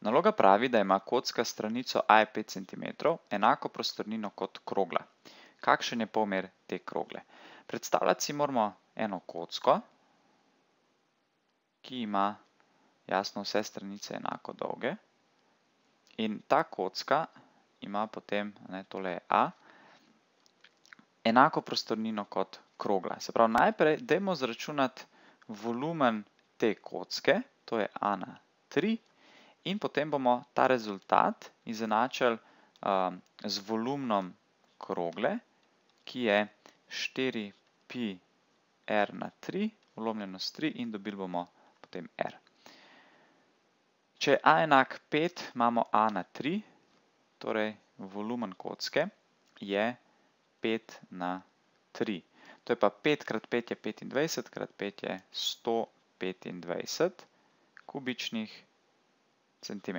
Naloga pravi, da ima kocka stranico A5 cm enako prostornino kot krogla. Kakšen je pomer te krogle? Predstavljati si moramo eno kocko, ki ima jasno vse stranice enako dolge. In ta kocka ima potem, ne, tole je A, enako prostornino kot krogla. Se pravi, najprej dajmo zračunati volumen te kocke, to je A na 3 cm, in potem bomo ta rezultat izenačili um, z volumnom krogle, ki je 4pi r na 3, vlomljeno s 3 in dobili bomo potem r. Če je a enak 5, imamo a na 3, torej volumen kocke je 5 na 3. To je pa 5 krat 5 je 25, krat 5 je 125 kubičnih krogle cm.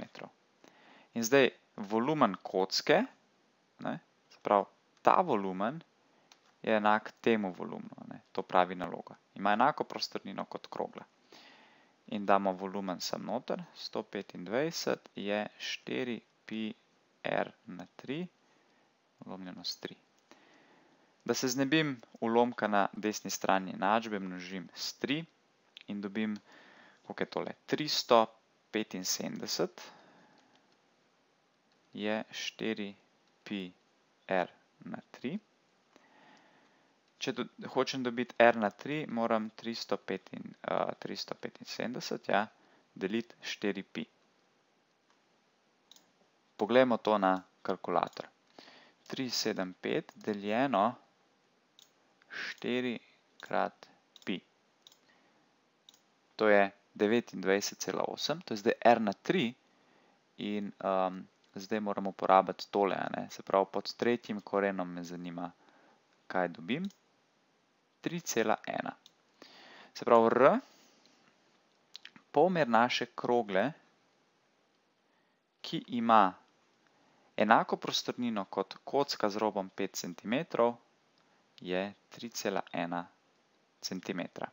In zdaj volumen kocke, ne, prav ta volumen je enak temu volumnu, ne, to pravi naloga. Ima enako prostornino kot krogla. In damo volumen sem noter, 125 je 4 pi r na 3, volumljeno s 3. Da se znebim ulomka na desni strani enačbe, množim s 3 in dobim, koliko je tole, 300 75 je 4pi r er na 3. Če hočem dobiti r er na 3, moram 375 eh, ja, deliti 4pi. Poglejmo to na kalkulator. 375 deljeno 4 krat pi. To je 4. 29,8, to je zdaj R na 3 in um, zdaj moramo uporabiti tole, ne? se pravi pod tretjim korenom me zanima, kaj dobim, 3,1. Se pravi R, polmer naše krogle, ki ima enako prostornino kot kocka z robom 5 cm, je 3,1 cm.